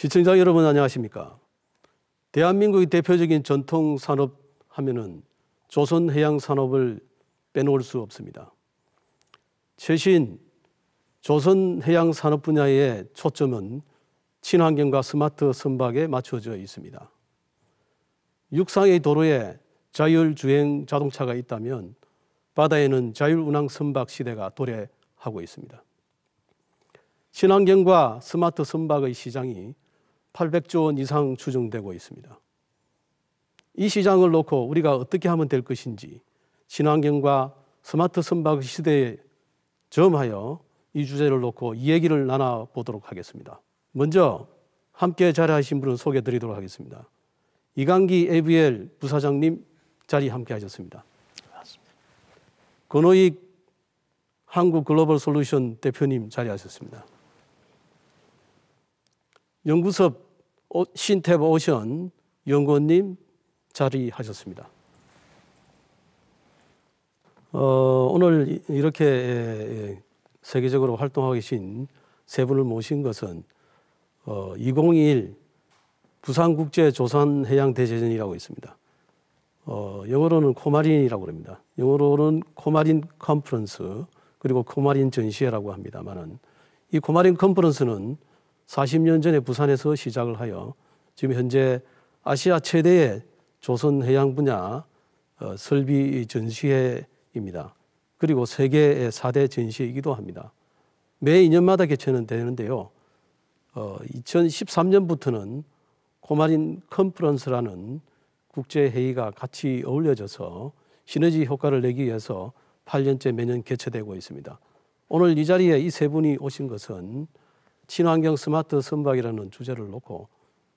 시청자 여러분 안녕하십니까? 대한민국의 대표적인 전통 산업 하면은 조선 해양 산업을 빼놓을 수 없습니다. 최신 조선 해양 산업 분야의 초점은 친환경과 스마트 선박에 맞춰져 있습니다. 육상의 도로에 자율주행 자동차가 있다면 바다에는 자율운항 선박 시대가 도래하고 있습니다. 친환경과 스마트 선박의 시장이 800조 원 이상 추정되고 있습니다. 이 시장을 놓고 우리가 어떻게 하면 될 것인지 친환경과 스마트 선박 시대에 점하여 이 주제를 놓고 이 얘기를 나눠보도록 하겠습니다. 먼저 함께 자리하신 분을 소개해 드리도록 하겠습니다. 이강기 ABL 부사장님 자리 함께 하셨습니다. 권호익 한국 글로벌 솔루션 대표님 자리하셨습니다. 연구섭 신탭 태 오션 연구원님 자리하셨습니다. 어, 오늘 이렇게 예, 예, 세계적으로 활동하고 계신 세 분을 모신 것은 어, 2021 부산국제조산해양대제전이라고 있습니다. 어, 영어로는 코마린이라고 합니다. 영어로는 코마린 컨퍼런스 그리고 코마린 전시회라고 합니다만은 이 코마린 컨퍼런스는 40년 전에 부산에서 시작을 하여 지금 현재 아시아 최대의 조선 해양 분야 어, 설비 전시회입니다. 그리고 세계의 4대 전시이기도 회 합니다. 매 2년마다 개최는 되는데요. 2013년부터는 어, 코마린 컨퍼런스라는 국제회의가 같이 어울려져서 시너지 효과를 내기 위해서 8년째 매년 개최되고 있습니다. 오늘 이 자리에 이 세 분이 오신 것은 친환경 스마트 선박이라는 주제를 놓고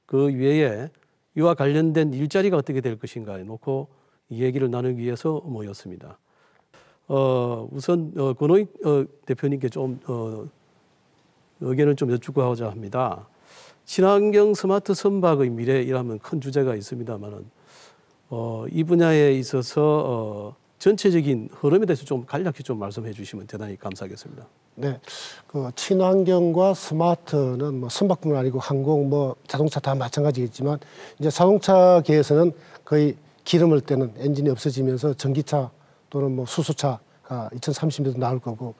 그 외에 이와 관련된 일자리가 어떻게 될 것인가에 놓고 이 얘기를 나누기 위해서 모였습니다. 어, 우선 어, 권호익 어, 대표님께 좀 어, 의견을 좀 여쭙고자 합니다. 친환경 스마트 선박의 미래이라면 큰 주제가 있습니다만은 어, 이 분야에 있어서 어, 전체적인 흐름에 대해서 좀 간략히 좀 말씀해 주시면 대단히 감사하겠습니다. 네, 그 친환경과 스마트는 뭐 선박뿐 아니고 항공, 뭐 자동차 다 마찬가지겠지만 이제 자동차계에서는 거의 기름을 때는 엔진이 없어지면서 전기차 또는 뭐 수소차가 2030년도 나올 거고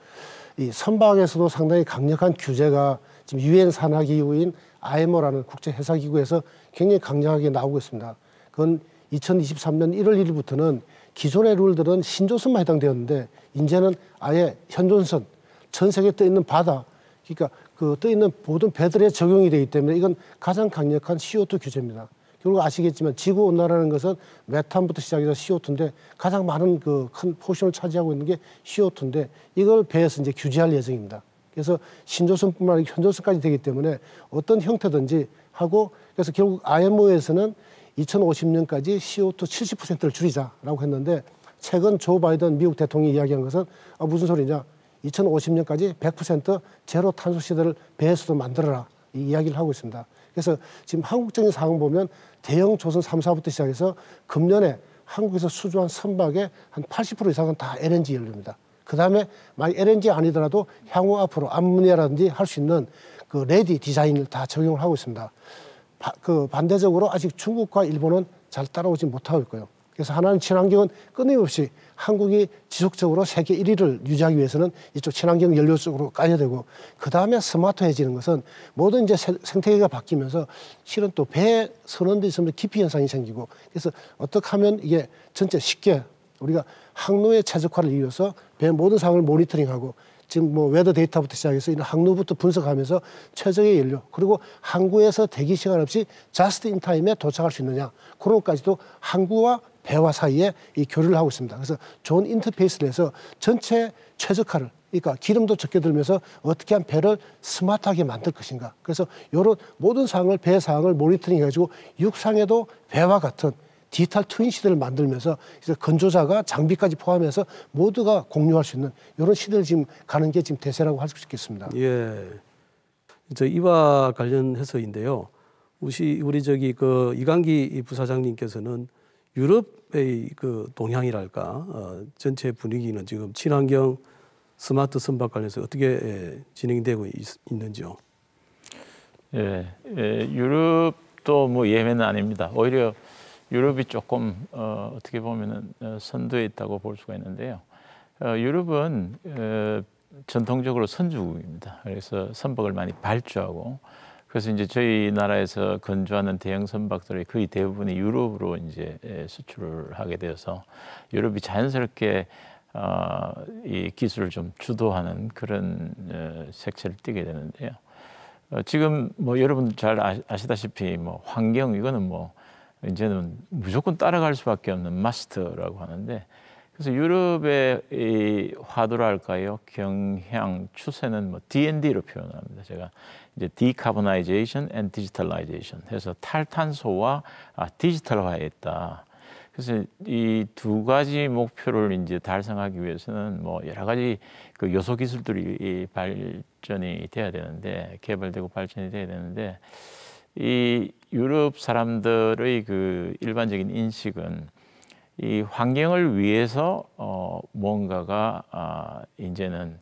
이 선박에서도 상당히 강력한 규제가 지금 유엔 산하기구인 IMO라는 국제 회사 기구에서 굉장히 강력하게 나오고 있습니다. 그건 2023년 1월 1일부터는 기존의 룰들은 신조선만 해당되었는데 이제는 아예 현존선 전 세계에 떠 있는 바다, 그러니까 그 떠 있는 모든 배들에 적용이 되기 때문에 이건 가장 강력한 CO2 규제입니다. 결국 아시겠지만 지구 온난화라는 것은 메탄부터 시작해서 CO2인데 가장 많은 그 큰 포션을 차지하고 있는 게 CO2인데 이걸 배에서 이제 규제할 예정입니다. 그래서 신조선뿐만 아니라 현조선까지 되기 때문에 어떤 형태든지 하고 그래서 결국 IMO에서는 2050년까지 CO2 70%를 줄이자라고 했는데 최근 조 바이든 미국 대통령이 이야기한 것은 아, 무슨 소리냐 2050년까지 100% 제로 탄소 시대를 배에서도 만들어라 이 이야기를 하고 있습니다. 그래서 지금 한국적인 상황 보면 대형 조선 3사부터 시작해서 금년에 한국에서 수주한 선박의 한 80% 이상은 다 LNG 연료입니다. 그 다음에 만약 LNG 아니더라도 향후 앞으로 암모니아라든지 할 수 있는 그 레디 디자인을 다 적용을 하고 있습니다. 바, 그 반대적으로 아직 중국과 일본은 잘 따라오지 못하고 있고요. 그래서 하나는 친환경은 끊임없이 한국이 지속적으로 세계 1위를 유지하기 위해서는 이쪽 친환경 연료 쪽으로 까야 되고 그 다음에 스마트해지는 것은 모든 이제 생태계가 바뀌면서 실은 또 배에 선원도 있으면 깊이 현상이 생기고 그래서 어떻게 하면 이게 전체 쉽게 우리가 항로의 최적화를 이어서배 모든 상황을 모니터링하고 지금 뭐 웨더 데이터부터 시작해서 이런 항로부터 분석하면서 최적의 연료 그리고 항구에서 대기 시간 없이 자스트 인 타임에 도착할 수 있느냐 그런 것까지도 항구와 배와 사이에 이 교류를 하고 있습니다. 그래서 좋은 인터페이스를 해서 전체 최적화를 그러니까 기름도 적게 들면서 어떻게 한 배를 스마트하게 만들 것인가. 그래서 이런 모든 사항을 배 사항을 모니터링 해가지고 육상에도 배와 같은 디지털 트윈 시대를 만들면서 이제 건조자가 장비까지 포함해서 모두가 공유할 수 있는 이런 시대를 지금 가는 게 지금 대세라고 할 수 있겠습니다. 예. 저 이와 관련해서인데요. 우리 우리 저기 그 이강기 부사장님께서는 유럽의 그 동향이랄까 어, 전체 분위기는 지금 친환경 스마트 선박 관련해서 어떻게 예, 진행되고 있, 는지요 예, 예, 유럽도 뭐 예외는 아닙니다. 오히려 유럽이 조금 어, 떻게 보면은 어, 선두에 있다고 볼 수가 있는데요. 어, 유럽은 어, 전통적으로 선주국입니다. 그래서 선박을 많이 발주하고 그래서 이제 저희 나라에서 건조하는 대형 선박들이 거의 대부분이 유럽으로 이제 예, 수출을 하게 되어서 유럽이 자연스럽게 어, 이 기술을 좀 주도하는 그런 어, 색채를 띠게 되는데요. 어, 지금 뭐여러분잘 아, 아시다시피 뭐 환경 이거는 뭐 이제는 무조건 따라갈 수밖에 없는 마스터라고 하는데 그래서 유럽의 이 화두랄까요? 경향, 추세는 뭐 D&D로 표현합니다. 제가 이제 Decarbonization and Digitalization 해서 탈탄소와 아, 디지털화에 다 그래서 이 두 가지 목표를 이제 달성하기 위해서는 뭐 여러 가지 그 요소 기술들이 발전이 돼야 되는데 개발되고 발전이 돼야 되는데 이 유럽 사람들의 그 일반적인 인식은 이 환경을 위해서 어, 뭔가가 아, 이제는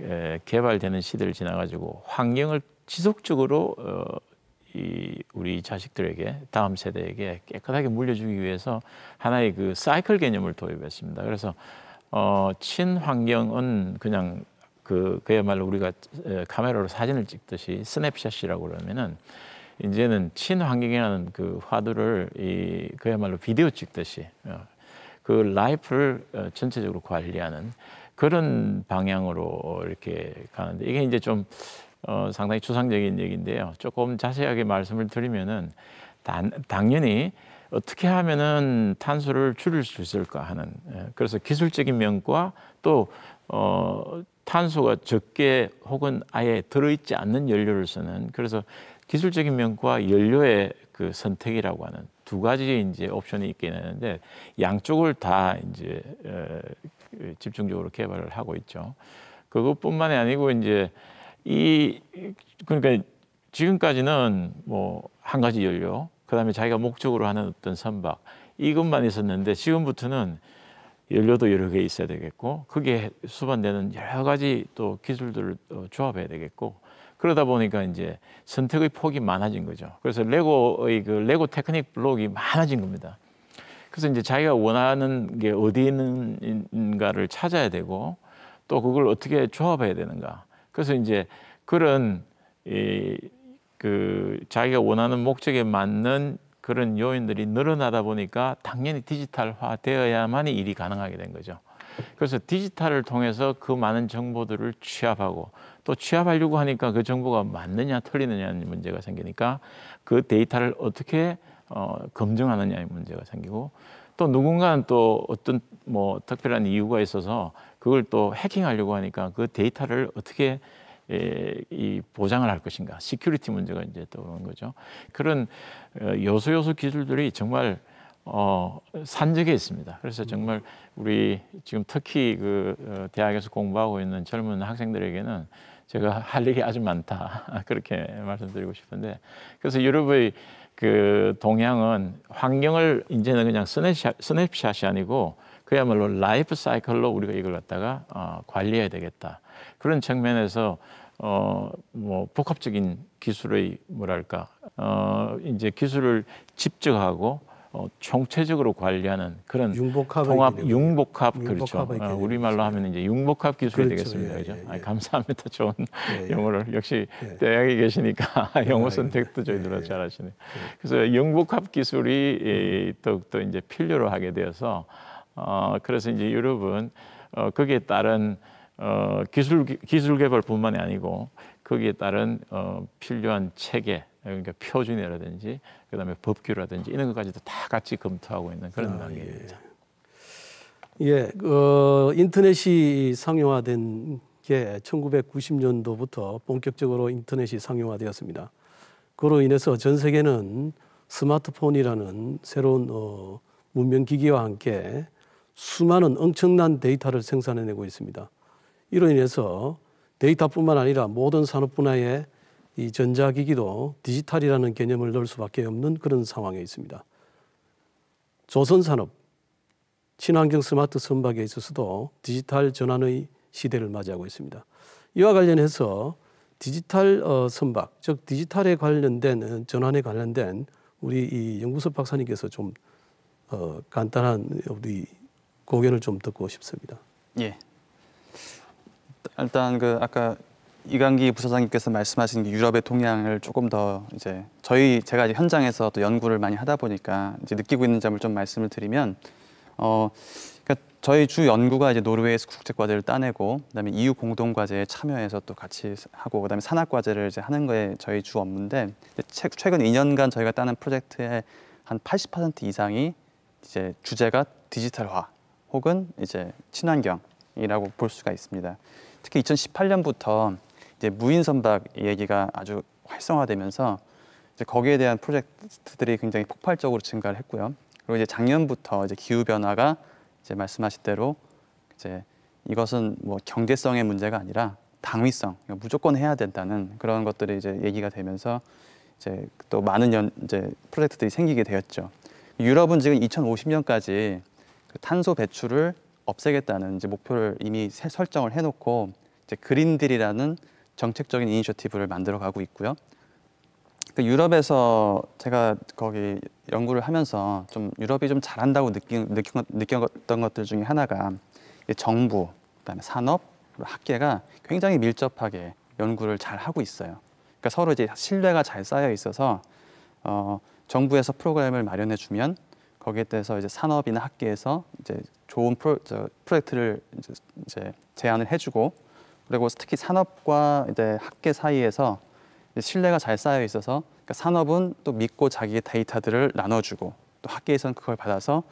에, 개발되는 시대를 지나가지고 환경을 지속적으로 어, 이 우리 자식들에게 다음 세대에게 깨끗하게 물려주기 위해서 하나의 그 사이클 개념을 도입했습니다. 그래서 어, 친환경은 그냥 그 그야말로 우리가 카메라로 사진을 찍듯이 스냅샷이라고 그러면은 이제는 친환경이라는 그 화두를 이 그야말로 비디오 찍듯이 어, 그 라이프를 어, 전체적으로 관리하는 그런 방향으로 이렇게 가는데 이게 이제 좀 어, 상당히 추상적인 얘기인데요. 조금 자세하게 말씀을 드리면은 단, 당연히 어떻게 하면은 탄소를 줄일 수 있을까 하는 예, 그래서 기술적인 면과 또 어, 탄소가 적게 혹은 아예 들어있지 않는 연료를 쓰는 그래서 기술적인 면과 연료의 그 선택이라고 하는 두 가지 이제 옵션이 있긴 하는데 양쪽을 다 이제 그 집중적으로 개발을 하고 있죠. 그것뿐만이 아니고 이제 이 그러니까 지금까지는 뭐 한 가지 연료, 그다음에 자기가 목적으로 하는 어떤 선박 이것만 있었는데 지금부터는 연료도 여러 개 있어야 되겠고 그게 수반되는 여러 가지 또 기술들을 조합해야 되겠고 그러다 보니까 이제 선택의 폭이 많아진 거죠. 그래서 레고의 그 레고 테크닉 블록이 많아진 겁니다. 그래서 이제 자기가 원하는 게 어디 있는가를 찾아야 되고 또 그걸 어떻게 조합해야 되는가. 그래서 이제 그런 이, 그 자기가 원하는 목적에 맞는 그런 요인들이 늘어나다 보니까 당연히 디지털화 되어야만 일이 가능하게 된 거죠. 그래서 디지털을 통해서 그 많은 정보들을 취합하고 또 취합하려고 하니까 그 정보가 맞느냐 틀리느냐는 문제가 생기니까 그 데이터를 어떻게 어, 검증하느냐의 문제가 생기고 또 누군가는 또 어떤 뭐 특별한 이유가 있어서 그걸 또 해킹하려고 하니까 그 데이터를 어떻게 예, 이 보장을 할 것인가 시큐리티 문제가 이제 또 오는 거죠 그런 어, 요소 요소 기술들이 정말 어, 산적에 있습니다. 그래서 음. 정말 우리 지금 특히 그 어, 대학에서 공부하고 있는 젊은 학생들에게는 제가 할 일이 아주 많다 그렇게 말씀드리고 싶은데 그래서 유럽의 그 동향은 환경을 이제는 그냥 스냅샷, 스냅샷이 아니고 그야말로 라이프 사이클로 우리가 이걸 갖다가 어, 관리해야 되겠다 그런 측면에서 어, 뭐 복합적인 기술의 뭐랄까 어, 이제 기술을 집중하고 어, 총체적으로 관리하는 그런 통합 융복합, 융복합 그렇죠. 아, 어, 우리말로 하면 이제 융복합 기술이 그렇죠. 되겠습니다. 예, 그죠? 예, 예. 아니, 감사합니다. 좋은 예, 영어를 예. 역시 예. 대학에 계시니까 영어 선택도 저희들 잘하시네. 요 그래서 융복합 기술이 음. 더욱더 이제 필요로 하게 되어서 어, 그래서 이제 유럽은 어, 거기에 따른 어, 기술 기술 개발뿐만이 아니고 거기에 따른 어, 필요한 체계 그러니까 표준이라든지 그다음에 법규라든지 이런 것까지도 다 같이 검토하고 있는 그런 아, 단계입니다. 예, 예 그, 어, 인터넷이 상용화된 게 1990년도부터 본격적으로 인터넷이 상용화되었습니다. 그로 인해서 전 세계는 스마트폰이라는 새로운 어, 문명 기기와 함께 수많은 엄청난 데이터를 생산해내고 있습니다. 이로 인해서 데이터뿐만 아니라 모든 산업 분야에 이 전자기기도 디지털이라는 개념을 넣을 수밖에 없는 그런 상황에 있습니다. 조선산업, 친환경 스마트 선박에 있어서도 디지털 전환의 시대를 맞이하고 있습니다. 이와 관련해서 디지털 어, 선박, 즉 디지털에 관련된 전환에 관련된 우리 이 영구섭 박사님께서 좀 어, 간단한 우리 고견을 좀 듣고 싶습니다. 예. 일단 그 아까 이강기 부사장님께서 말씀하신 게 유럽의 동향을 조금 더 이제 저희 제가 이제 현장에서 또 연구를 많이 하다 보니까 이제 느끼고 있는 점을 좀 말씀을 드리면 어 그러니까 저희 주 연구가 이제 노르웨이에서 국제 과제를 따내고 그다음에 EU 공동 과제에 참여해서 또 같이 하고 그다음에 산학 과제를 이제 하는 거에 저희 주 업무인데 최근 2년간 저희가 따는 프로젝트의 한 80% 이상이 이제 주제가 디지털화 혹은 이제 친환경이라고 볼 수가 있습니다. 특히 2018년부터 이제 무인 선박 얘기가 아주 활성화되면서 이제 거기에 대한 프로젝트들이 굉장히 폭발적으로 증가를 했고요. 그리고 이제 작년부터 이제 기후 변화가 이제 말씀하신 대로 이제 이것은 뭐 경제성의 문제가 아니라 당위성, 그러니까 무조건 해야 된다는 그런 것들이 이제 얘기가 되면서 이제 또 많은 연, 이제 프로젝트들이 생기게 되었죠. 유럽은 지금 2050년까지 그 탄소 배출을 없애겠다는 이제 목표를 이미 설정을 해놓고 이제 그린딜이라는 정책적인 이니셔티브를 만들어 가고 있고요. 그 유럽에서 제가 거기 연구를 하면서 좀 유럽이 좀 잘한다고 느낀, 느낀, 느꼈던 것들 중에 하나가 정부, 그다음에 산업, 학계가 굉장히 밀접하게 연구를 잘 하고 있어요. 그러니까 서로 이제 신뢰가 잘 쌓여 있어서 어, 정부에서 프로그램을 마련해 주면 거기에 대해서 이제 산업이나 학계에서 이제 좋은 프로, 저, 프로젝트를 이제, 이제 제안을 해주고 그리고 특히 산업과 이제 학계 사이에서 신뢰가 잘 쌓여 있어서 그러니까 산업은 또 믿고 자기의 데이터들을 나눠주고 또 학계에서는 그걸 받아서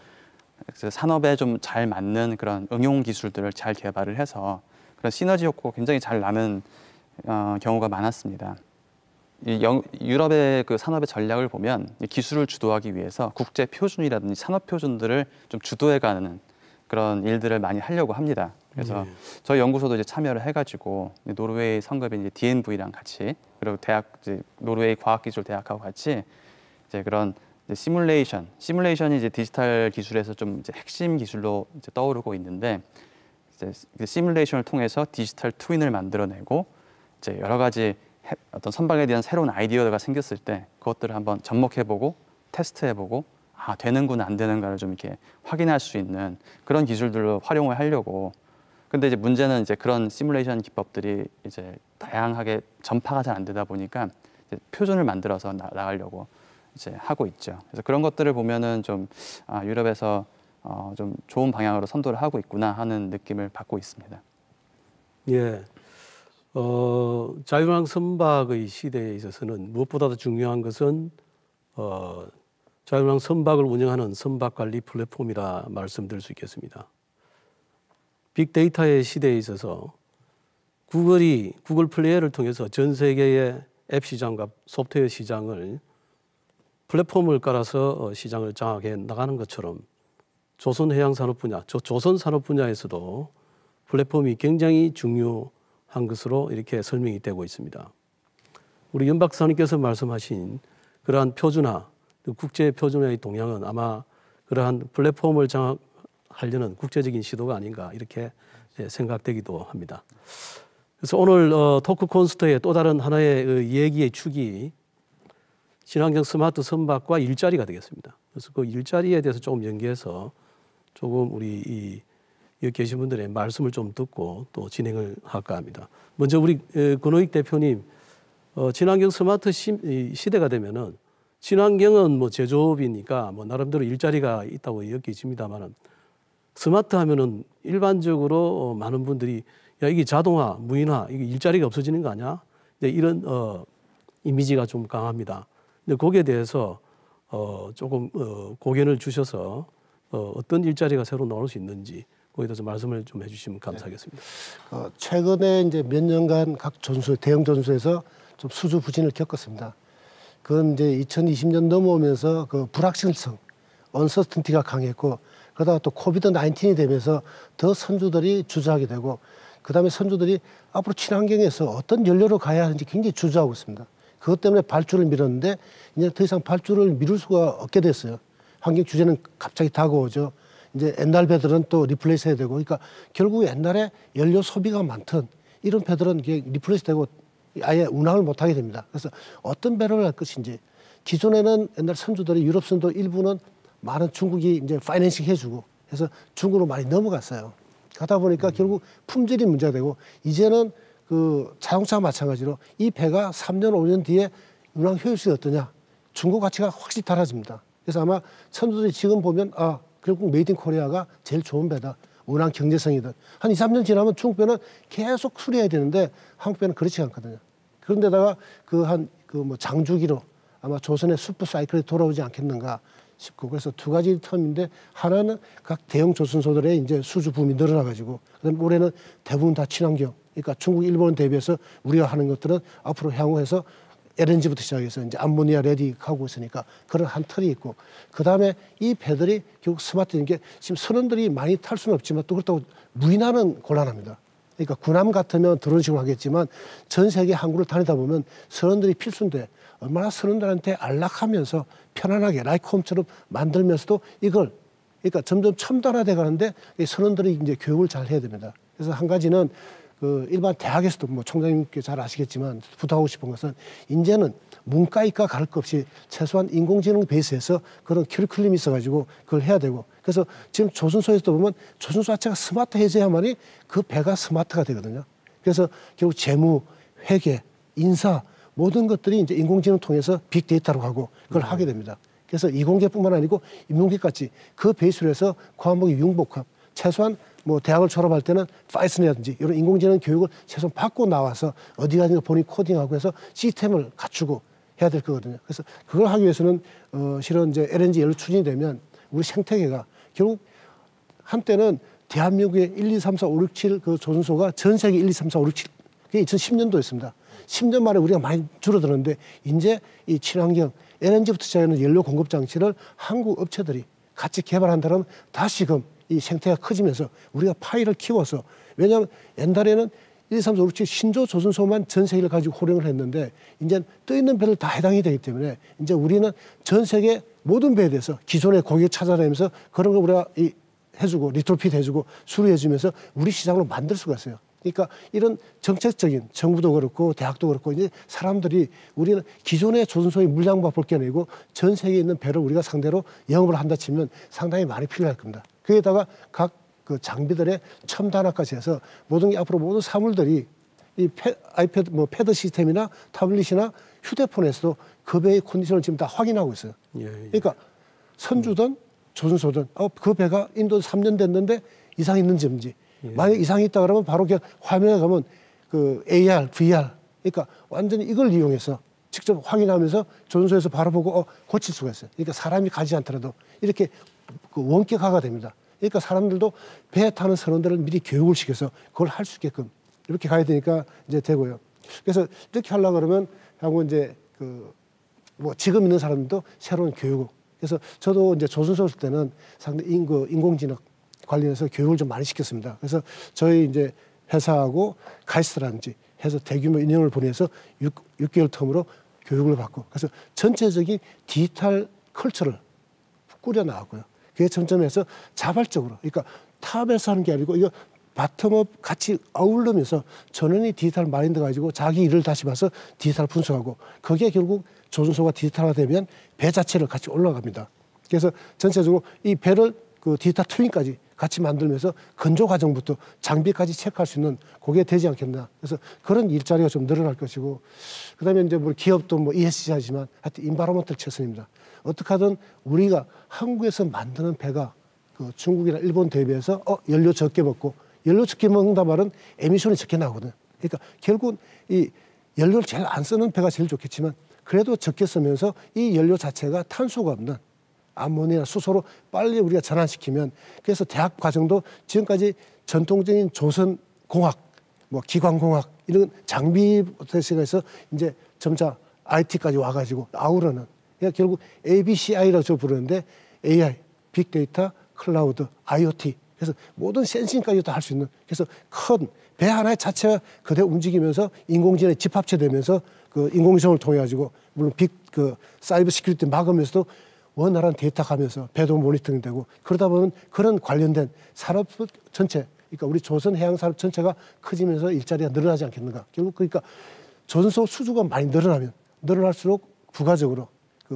산업에 좀 잘 맞는 그런 응용 기술들을 잘 개발을 해서 그런 시너지 효과가 굉장히 잘 나는 어, 경우가 많았습니다. 이 영, 유럽의 그 산업의 전략을 보면 기술을 주도하기 위해서 국제 표준이라든지 산업 표준들을 좀 주도해가는 그런 일들을 많이 하려고 합니다. 그래서 음. 저희 연구소도 이제 참여를 해가지고 노르웨이 성급인 이제 DNV랑 같이 그리고 대학 이제 노르웨이 과학기술대학하고 같이 이제 그런 이제 시뮬레이션 시뮬레이션이 이제 디지털 기술에서 좀 이제 핵심 기술로 이제 떠오르고 있는데 이제 그 시뮬레이션을 통해서 디지털 트윈을 만들어내고 이제 여러 가지 어떤 선박에 대한 새로운 아이디어가 생겼을 때 그것들을 한번 접목해보고 테스트해보고 아 되는구나 안 되는가를 좀 이렇게 확인할 수 있는 그런 기술들로 활용을 하려고 근데 이제 문제는 이제 그런 시뮬레이션 기법들이 이제 다양하게 전파가 잘 안 되다 보니까 표준을 만들어서 나, 나가려고 이제 하고 있죠. 그래서 그런 것들을 보면은 좀 아, 유럽에서 어, 좀 좋은 방향으로 선도를 하고 있구나 하는 느낌을 받고 있습니다. 예. 어, 자유항 선박의 시대에 있어서는 무엇보다도 중요한 것은 어, 자유항 선박을 운영하는 선박 관리 플랫폼이라 말씀드릴 수 있겠습니다. 빅데이터의 시대에 있어서 구글이 구글 플레이어를 통해서 전 세계의 앱 시장과 소프트웨어 시장을 플랫폼을 깔아서 어, 시장을 장악해 나가는 것처럼 조선 해양 산업 분야, 저 조선 산업 분야에서도 플랫폼이 굉장히 중요한 것으로 이렇게 설명이 되고 있습니다. 우리 연 박사님께서 말씀하신 그러한 표준화, 국제 표준화의 동향은 아마 그러한 플랫폼을 장악 하려는 국제적인 시도가 아닌가 이렇게 예, 생각되기도 합니다. 그래서 오늘 어, 토크 콘스트의 또 다른 하나의 그 얘기의 축이 친환경 스마트 선박과 일자리가 되겠습니다. 그래서 그 일자리에 대해서 조금 연계해서 조금 우리 이 여기 계신 분들의 말씀을 좀 듣고 또 진행을 할까 합니다. 먼저 우리 권호익 대표님, 어, 친환경 스마트 시, 대가 되면은 친환경은 뭐 제조업이니까 뭐 나름대로 일자리가 있다고 여기집니다만은 스마트 하면은 일반적으로 어, 많은 분들이 야 이게 자동화, 무인화, 이게 일자리가 없어지는 거 아니야? 이제 이런 어 이미지가 좀 강합니다. 근데 거기에 대해서 어 조금 어 고견을 주셔서 어 어떤 일자리가 새로 나올 수 있는지 거기에 대해서 말씀을 좀 해주시면 네. 감사하겠습니다. 네. 어, 최근에 이제 몇 년간 각 전수, 대형 전수에서 좀 수주 부진을 겪었습니다. 그건 이제 2020년 넘어오면서 그 불확실성, 언서스티가 강했고 그러다가 또 코비드 19이 되면서 더 선주들이 주저하게 되고 그다음에 선주들이 앞으로 친환경에서 어떤 연료로 가야 하는지 굉장히 주저하고 있습니다. 그것 때문에 발주를 미뤘는데 이제 더 이상 발주를 미룰 수가 없게 됐어요. 환경 규제는 갑자기 다가오죠. 이제 옛날 배들은 또 리플레이스 해야 되고 그러니까 결국 옛날에 연료 소비가 많던 이런 배들은 리플레이스 되고 아예 운항을 못하게 됩니다. 그래서 어떤 배를 할 것인지 기존에는 옛날 선주들이 유럽선도 일부는 많은 중국이 이제 파이낸싱 해주고 해서 중국으로 많이 넘어갔어요. 가다 보니까 음. 결국 품질이 문제가 되고 이제는 그 자동차 마찬가지로 이 배가 3년, 5년 뒤에 운항 효율성이 어떠냐. 중고 가치가 확실히 달라집니다. 그래서 아마 선수들이 지금 보면 아, 결국 메이드 인 코리아가 제일 좋은 배다. 운항 경제성이든. 한 2, 3년 지나면 중국 배는 계속 수리해야 되는데 한국 배는 그렇지 않거든요. 그런데다가 그 한 그 뭐 장주기로 아마 조선의 수프 사이클이 돌아오지 않겠는가 싶고 그래서 두 가지 텀인데 하나는 각 대형 조선소들의 이제 수주 붐이 늘어나가지고 그다음 올해는 대부분 다 친환경. 그러니까 중국, 일본 대비해서 우리가 하는 것들은 앞으로 향후해서 LNG부터 시작해서 이제 암모니아 레디 하고 있으니까 그런 한 틀이 있고 그 다음에 이 배들이 결국 스마트인 게 지금 선원들이 많이 탈 수는 없지만 또 그렇다고 무인화는 곤란합니다. 그러니까 군함 같으면 드런 식으로 하겠지만 전 세계 항구를 다니다 보면 선원들이 필수인데 얼마나 선원들한테 안락하면서 편안하게 라이크처럼 만들면서도 이걸 그러니까 점점 첨단화돼 가는데 선원들이 이제 교육을 잘 해야 됩니다. 그래서 한 가지는 그 일반 대학에서도 뭐 총장님께 잘 아시겠지만 부탁하고 싶은 것은 이제는 문과이과 갈를것 없이 최소한 인공지능 베이스에서 그런 커리큘럼이 있어가지고 그걸 해야 되고 그래서 지금 조선소에서도 보면 조선소 자체가 스마트해져야만이 그 배가 스마트가 되거든요. 그래서 결국 재무, 회계, 인사 모든 것들이 이제 인공지능 통해서 빅데이터로 가고 그걸 음. 하게 됩니다. 그래서 이공계뿐만 아니고 인문계까지 그 베이스로 해서 과목의 융복합 최소한 뭐 대학을 졸업할 때는 파이썬이라든지 이런 인공지능 교육을 최소 받고 나와서 어디 가든가 본인 코딩하고 해서 시스템을 갖추고 해야 될 거거든요. 그래서 그걸 하기 위해서는 어, 실은 이제 LNG 연료 추진이 되면 우리 생태계가 결국 한때는 대한민국의 1, 2, 3, 4, 5, 6, 7 그 조선소가 전 세계 1, 2, 3, 4, 5, 6, 7 그게 2010년도였습니다. 10년 만에 우리가 많이 줄어드는데 이제 이 친환경 LNG부터 시작하는 연료 공급 장치를 한국 업체들이 같이 개발한다면 다시금 이 생태가 커지면서 우리가 파이를 키워서 왜냐하면 옛날에는 1, 2, 3, 4, 5, 6, 신조 조선소만 전 세계를 가지고 호령을 했는데 이제 떠 있는 배를 다 해당이 되기 때문에 이제 우리는 전 세계 모든 배에 대해서 기존의 고객 찾아내면서 그런 걸 우리가 이 해주고 리톨핏 해주고 수리해주면서 우리 시장으로 만들 수가 있어요. 그러니까 이런 정책적인 정부도 그렇고 대학도 그렇고 이제 사람들이 우리는 기존의 조선소의 물량만 볼게 아니고전 세계에 있는 배를 우리가 상대로 영업을 한다 치면 상당히 많이 필요할 겁니다. 그에다가 각 그 장비들의 첨단화까지 해서 모든 게 앞으로 모든 사물들이 이 패, 아이패드 뭐 패드 시스템이나 타블릿이나 휴대폰에서도 급의 컨디션을 지금 다 확인하고 있어요. 예, 예. 그러니까 선주든 조선소든 어, 그 배가 인도 3년 됐는데 이상 있는지 없는지 예. 만약 이상이 있다 그러면 바로 그냥 화면에 가면 그 AR, VR 그러니까 완전히 이걸 이용해서 직접 확인하면서 조선소에서 바로 보고 어, 고칠 수가 있어요. 그러니까 사람이 가지 않더라도 이렇게 그 원격화가 됩니다. 그러니까 사람들도 배 타는 선원들을 미리 교육을 시켜서 그걸 할 수 있게끔 이렇게 가야 되니까 이제 되고요. 그래서 이렇게 하려고 그러면 하고 이제 그 뭐 지금 있는 사람도 새로운 교육. 을 그래서 저도 이제 조선소 쓸 때는 상당히 인구 인공지능 관련해서 교육을 좀 많이 시켰습니다. 그래서 저희 이제 회사하고 가이스트라든지 해서 대규모 인형을 보내서 6, 개월 텀으로 교육을 받고 그래서 전체적인 디지털 컬처를 꾸려 나왔고요. 그게 점점 해서 자발적으로 그러니까 탑에서 하는 게 아니고 이거 바텀업 같이 어울르면서 전원이 디지털 마인드 가지고 자기 일을 다시 봐서 디지털 분석하고 거기에 결국 조선소가 디지털화되면 배 자체를 같이 올라갑니다. 그래서 전체적으로 이 배를 그 디지털 트윈까지 같이 만들면서 건조 과정부터 장비까지 체크할 수 있는 고게 되지 않겠나. 그래서 그런 일자리가 좀 늘어날 것이고 그다음에 이제 뭐 기업도 뭐 ESG 하지만 하여튼 인바로먼털 최선입니다. 어떻게 하든 우리가 한국에서 만드는 배가 그 중국이나 일본 대비해서 어 연료 적게 먹고 연료 적게 먹는다 말은 에미션이 적게 나거든. 오 그러니까 결국이 연료를 제일 안 쓰는 배가 제일 좋겠지만 그래도 적게 쓰면서 이 연료 자체가 탄소가 없는 암모니아 수소로 빨리 우리가 전환시키면 그래서 대학 과정도 지금까지 전통적인 조선 공학 뭐 기관공학 이런 장비부터 시작해서 이제 점차 IT까지 와가지고 아우르는 그러니까 결국 ABCI라고 부르는데 AI, 빅데이터, 클라우드, IoT. 그래서 모든 센싱까지 다할수 있는 그래서 큰 배 하나의 자체가 그대로 움직이면서 인공지능에 집합체되면서 그 인공위성을 통해 가지고 물론 빅 그 사이버 시큐리티 막으면서도 원활한 데이터 가면서 배도 모니터링 되고 그러다 보면 그런 관련된 산업 전체 그러니까 우리 조선 해양 산업 전체가 커지면서 일자리가 늘어나지 않겠는가 결국 그러니까 전소 수주가 많이 늘어나면 늘어날수록 부가적으로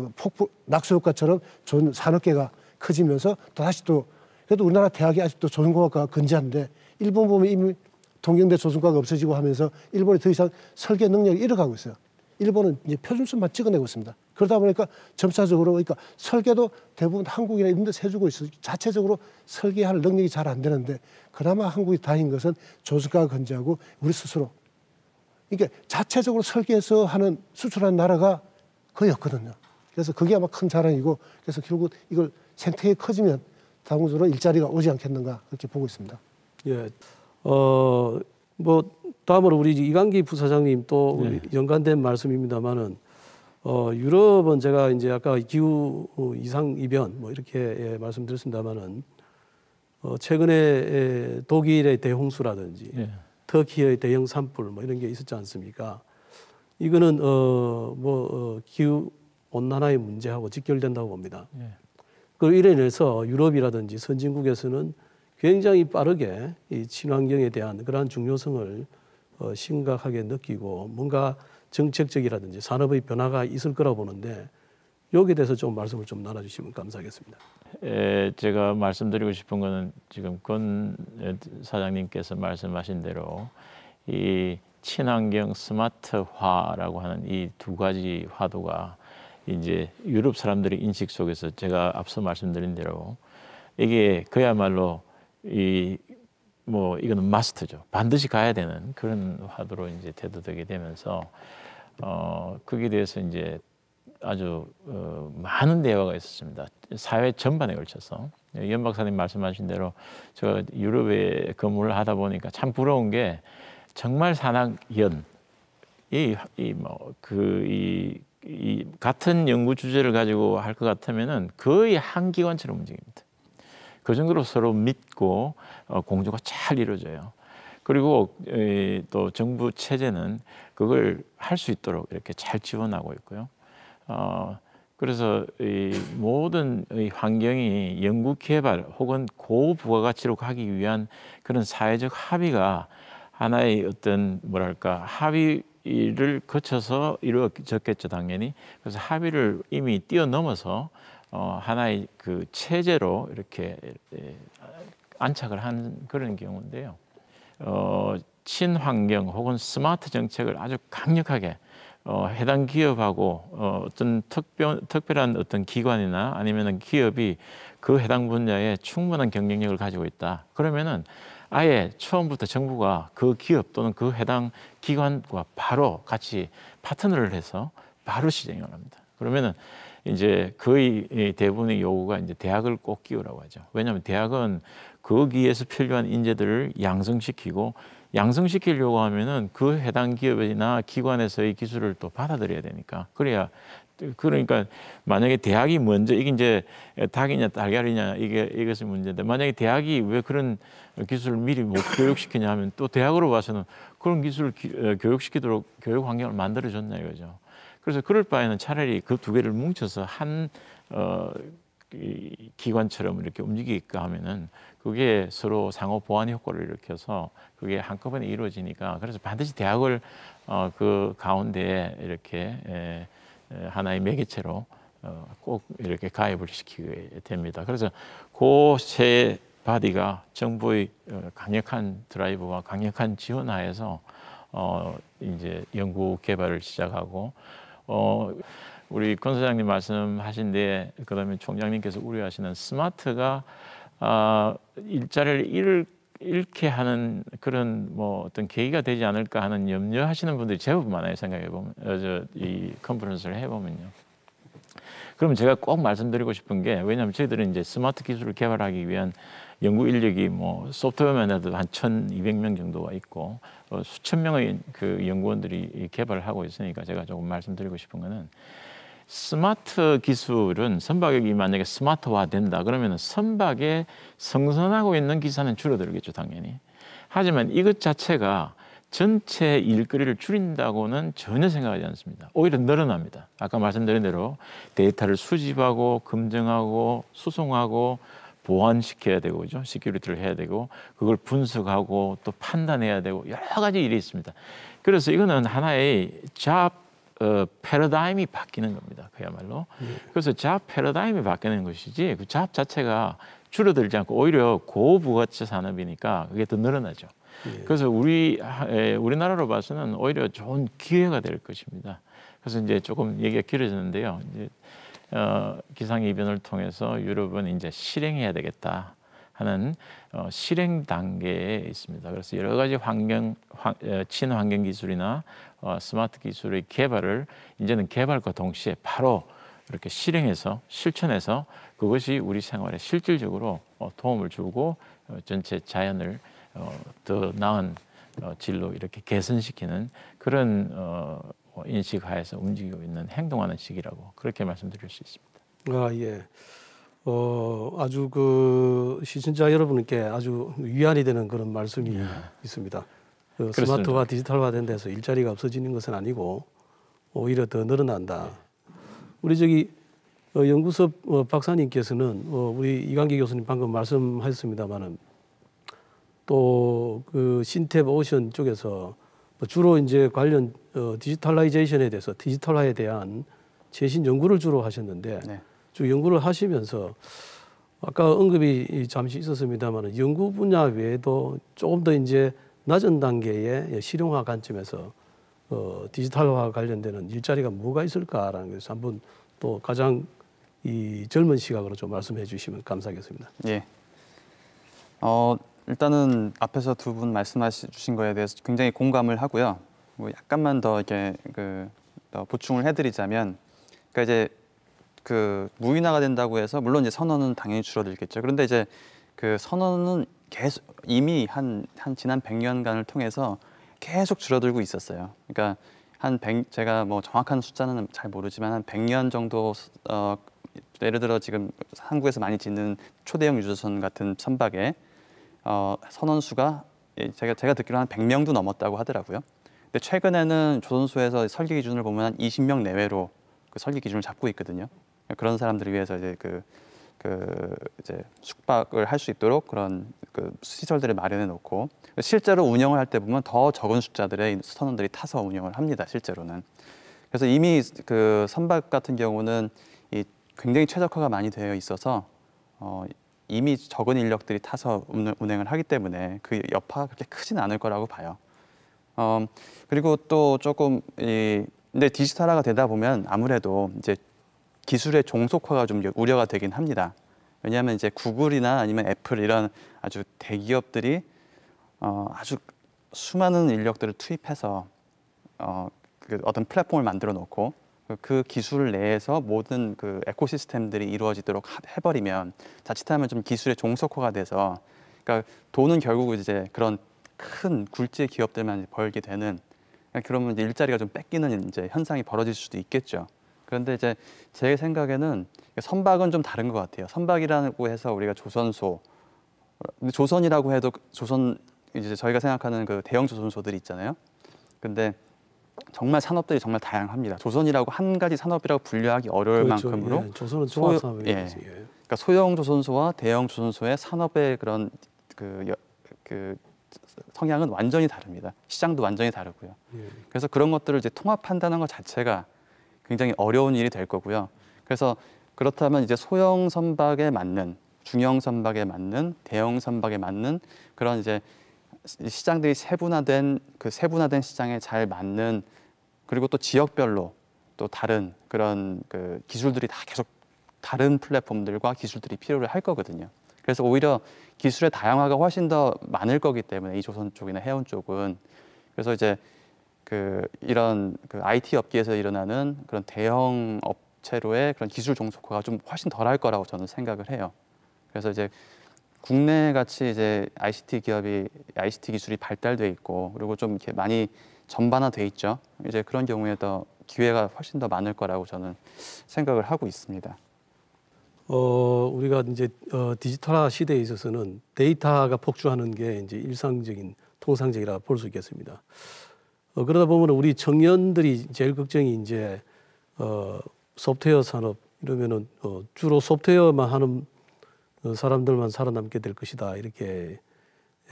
그 폭포 낙수 효과처럼 전 산업계가 커지면서 또 다시 또 그래도 우리나라 대학이 아직도 조선공학과가 근지한데 일본 보면 이미 동경대 조선과가 없어지고 하면서 일본이 더 이상 설계 능력이 잃어가고 있어요. 일본은 이제 표준수만 찍어내고 있습니다. 그러다 보니까 점차적으로 그러니까 설계도 대부분 한국이나 이런 데서 해주고 있어 자체적으로 설계할 능력이 잘 안 되는데 그나마 한국이 다행인 것은 조선과가 건재하고 우리 스스로 그러니까 자체적으로 설계해서 하는 수출한 나라가 거의 없거든요. 그래서 그게 아마 큰 자랑이고 그래서 결국 이걸 생태계 커지면 다음으로 일자리가 오지 않겠는가 그렇게 보고 있습니다. 예. 어, 뭐 다음으로 우리 이강기 부사장님 또 예. 연관된 말씀입니다만은 어, 유럽은 제가 이제 아까 기후 이상 이변 뭐 이렇게 예, 말씀드렸습니다만은 어, 최근에 예, 독일의 대홍수라든지 예. 터키의 대형 산불 뭐 이런 게 있었지 않습니까? 이거는 어, 뭐 어, 기후 온난화의 문제하고 직결된다고 봅니다. 예. 그리고 이래 인해서 유럽이라든지 선진국에서는 굉장히 빠르게 이 친환경에 대한 그러한 중요성을 어, 심각하게 느끼고 뭔가 정책적이라든지 산업의 변화가 있을 거라고 보는데 여기에 대해서 좀 말씀을 좀 나눠주시면 감사하겠습니다. 에, 제가 말씀드리고 싶은 거는 지금 권 사장님께서 말씀하신 대로 이 친환경 스마트화라고 하는 이 두 가지 화두가 이제 유럽 사람들의 인식 속에서 제가 앞서 말씀드린 대로 이게 그야말로 이 뭐 이거는 마스터죠 반드시 가야 되는 그런 화두로 이제 대두되게 되면서 어 거기에 대해서 이제 아주 어, 많은 대화가 있었습니다. 사회 전반에 걸쳐서 연 박사님 말씀하신 대로 제가 유럽에 근무를 하다 보니까 참 부러운 게 정말 산악연 이뭐 그이 뭐 그이 같은 연구 주제를 가지고 할 것 같으면은 거의 한 기관처럼 움직입니다. 그 정도로 서로 믿고 어, 공조가 잘 이루어져요. 그리고 또 정부 체제는 그걸 할 수 있도록 이렇게 잘 지원하고 있고요. 어, 그래서 이 모든 환경이 연구 개발 혹은 고부가가치로 가기 위한 그런 사회적 합의가 하나의 어떤 뭐랄까 합의 합의를 거쳐서 이루어졌겠죠 당연히 그래서 합의를 이미 뛰어넘어서 어, 하나의 그 체제로 이렇게 안착을 한 그런 경우인데요. 어, 친환경 혹은 스마트 정책을 아주 강력하게 어, 해당 기업하고 어, 어떤 특별, 특별한 어떤 기관이나 아니면 기업이 그 해당 분야에 충분한 경쟁력을 가지고 있다. 그러면은 아예 처음부터 정부가 그 기업 또는 그 해당 기관과 바로 같이 파트너를 해서 바로 시행을 합니다. 그러면은 이제 거의 대부분의 요구가 이제 대학을 꼭 끼우라고 하죠. 왜냐하면 대학은 거기에서 필요한 인재들을 양성시키고 양성시키려고 하면은 그 해당 기업이나 기관에서의 기술을 또 받아들여야 되니까 그래야 그러니까 만약에 대학이 먼저 이게 이제 닭이냐 달걀이냐 이게 이것이 문제인데 만약에 대학이 왜 그런 기술을 미리 못 뭐 교육시키냐 하면 또 대학으로 봐서는 그런 기술을 어, 교육시키도록 교육 환경을 만들어줬냐 이거죠. 그래서 그럴 바에는 차라리 그 두 개를 뭉쳐서 한 어, 기관처럼 이렇게 움직이니까 하면은 그게 서로 상호 보완 효과를 일으켜서 그게 한꺼번에 이루어지니까 그래서 반드시 대학을 어, 그 가운데에 이렇게 에, 예, 예, 하나의 매개체로 어, 꼭 이렇게 가입을 시키게 됩니다. 그래서 그세 바디가 정부의 어, 강력한 드라이브와 강력한 지원 하에서 어 이제 연구 개발을 시작하고 어 우리 권 소장님 말씀하신 데 그다음에 총장님께서 우려하시는 스마트가 아 일자리를 잃을 잃게 하는 그런 뭐 어떤 계기가 되지 않을까 하는 염려하시는 분들이 제법 많아요 생각해 보면 어, 이 컨퍼런스를 해보면요. 그럼 제가 꼭 말씀드리고 싶은 게 왜냐하면 저희들은 이제 스마트 기술을 개발하기 위한 연구 인력이 뭐 소프트웨어만 해도 한 천이백 명 정도가 있고 어, 수천 명의 그 연구원들이 개발을 하고 있으니까 제가 조금 말씀드리고 싶은 거는 스마트 기술은 선박이 만약에 스마트화된다 그러면 선박에 성선하고 있는 기사는 줄어들겠죠 당연히. 하지만 이것 자체가 전체 일거리를 줄인다고는 전혀 생각하지 않습니다. 오히려 늘어납니다. 아까 말씀드린 대로 데이터를 수집하고 검증하고 수송하고 보완시켜야 되고 그죠? 시큐리티를 해야 되고 그걸 분석하고 또 판단해야 되고 여러 가지 일이 있습니다. 그래서 이거는 하나의 잡 어, 패러다임이 바뀌는 겁니다. 그야말로. 네. 그래서 잡 패러다임이 바뀌는 것이지 그 잡 자체가 줄어들지 않고 오히려 고부가치 산업이니까 그게 더 늘어나죠. 네. 그래서 우리 에, 우리나라로 봐서는 오히려 좋은 기회가 될 것입니다. 그래서 이제 조금 얘기가 길어졌는데요. 이제 어, 기상 이변을 통해서 유럽은 이제 실행해야 되겠다. 하는 어, 실행 단계에 있습니다. 그래서 여러 가지 환경 환, 어, 친환경 기술이나 어, 스마트 기술의 개발을 이제는 개발과 동시에 바로 이렇게 실행해서 실천해서 그것이 우리 생활에 실질적으로 어, 도움을 주고 어, 전체 자연을 어, 더 나은 어, 진로 이렇게 개선시키는 그런 어, 인식하에서 움직이고 있는 행동하는 시기라고 그렇게 말씀드릴 수 있습니다. 아 예. 어, 아주 그 시청자 여러분께 아주 위안이 되는 그런 말씀이 예. 있습니다. 그 스마트화 디지털화된 데서 일자리가 없어지는 것은 아니고 오히려 더 늘어난다. 예. 우리 저기 어, 연구섭 어, 박사님께서는 어, 우리 이강기 교수님 방금 말씀하셨습니다만은 또그 신탭 오션 쪽에서 뭐 주로 이제 관련 어, 디지털라이제이션에 대해서 디지털화에 대한 최신 연구를 주로 하셨는데 네. 쭉 연구를 하시면서 아까 언급이 잠시 있었습니다만 연구 분야 외에도 조금 더 이제 낮은 단계의 실용화 관점에서 어, 디지털화 관련되는 일자리가 뭐가 있을까라는 것을 한 번 또 가장 이 젊은 시각으로 좀 말씀해 주시면 감사하겠습니다. 예. 어, 일단은 앞에서 두 분 말씀하신 거에 대해서 굉장히 공감을 하고요. 뭐 약간만 더 이렇게 그더 보충을 해드리자면, 그러니까 이제 그 무인화가 된다고 해서 물론 이제 선언은 당연히 줄어들겠죠. 그런데 이제 그 선언은 계속 이미 한, 한 지난 100년간을 통해서 계속 줄어들고 있었어요. 그러니까 한 100, 제가 뭐 정확한 숫자는 잘 모르지만 한 100년 정도 어, 예를 들어 지금 한국에서 많이 짓는 초대형 유조선 같은 선박에 어, 선원수가 예, 제가 제가 듣기로 한 100명도 넘었다고 하더라고요. 근데 최근에는 조선소에서 설계 기준을 보면 한 20명 내외로 그 설계 기준을 잡고 있거든요. 그런 사람들을 위해서 이제 그, 그 이제 숙박을 할 수 있도록 그런 그 시설들을 마련해 놓고 실제로 운영을 할 때 보면 더 적은 숫자들의 선원들이 타서 운영을 합니다. 실제로는. 그래서 이미 그 선박 같은 경우는 이 굉장히 최적화가 많이 되어 있어서 어, 이미 적은 인력들이 타서 운행을 하기 때문에 그 여파가 그렇게 크진 않을 거라고 봐요. 어, 그리고 또 조금 이 근데 디지털화가 되다 보면 아무래도 이제 기술의 종속화가 좀 우려가 되긴 합니다. 왜냐하면 이제 구글이나 아니면 애플 이런 아주 대기업들이 어, 아주 수많은 인력들을 투입해서 어, 그 어떤 플랫폼을 만들어 놓고 그 기술 내에서 모든 그 에코시스템들이 이루어지도록 해버리면 자칫하면 좀 기술의 종속화가 돼서 그러니까 돈은 결국 이제 그런 큰 굴지의 기업들만 벌게 되는 그러면 이제 일자리가 좀 뺏기는 이제 현상이 벌어질 수도 있겠죠. 그런데 이제 제 생각에는 선박은 좀 다른 것 같아요. 선박이라고 해서 우리가 조선소, 조선이라고 해도 조선 이제 저희가 생각하는 그 대형 조선소들이 있잖아요. 근데 정말 산업들이 정말 다양합니다. 조선이라고 한 가지 산업이라고 분류하기 어려울 그렇죠. 만큼으로 예, 조선은 종합산업이죠. 예. 예. 그러니까 소형 조선소와 대형 조선소의 산업의 그런 그, 그 성향은 완전히 다릅니다. 시장도 완전히 다르고요. 예. 그래서 그런 것들을 이제 통합한다는 것 자체가 굉장히 어려운 일이 될 거고요. 그래서 그렇다면 이제 소형 선박에 맞는 중형 선박에 맞는 대형 선박에 맞는 그런 이제 시장들이 세분화된 그 세분화된 시장에 잘 맞는 그리고 또 지역별로 또 다른 그런 그 기술들이 다 계속 다른 플랫폼들과 기술들이 필요를 할 거거든요. 그래서 오히려 기술의 다양화가 훨씬 더 많을 거기 때문에 이 조선 쪽이나 해운 쪽은 그래서 이제 그 이런 그 IT 업계에서 일어나는 그런 대형 업체로의 그런 기술 종속화가 좀 훨씬 덜할 거라고 저는 생각을 해요. 그래서 이제 국내 같이 이제 ICT 기업이 ICT 기술이 발달돼 있고 그리고 좀 이렇게 많이 전반화돼 있죠. 이제 그런 경우에 더 기회가 훨씬 더 많을 거라고 저는 생각을 하고 있습니다. 어 우리가 이제 어, 디지털화 시대에 있어서는 데이터가 폭주하는 게 이제 일상적인 통상적이라 볼수 있겠습니다. 어, 그러다 보면 우리 청년들이 제일 걱정이 이제 어, 소프트웨어 산업 이러면은 어, 주로 소프트웨어만 하는 어, 사람들만 살아남게 될 것이다 이렇게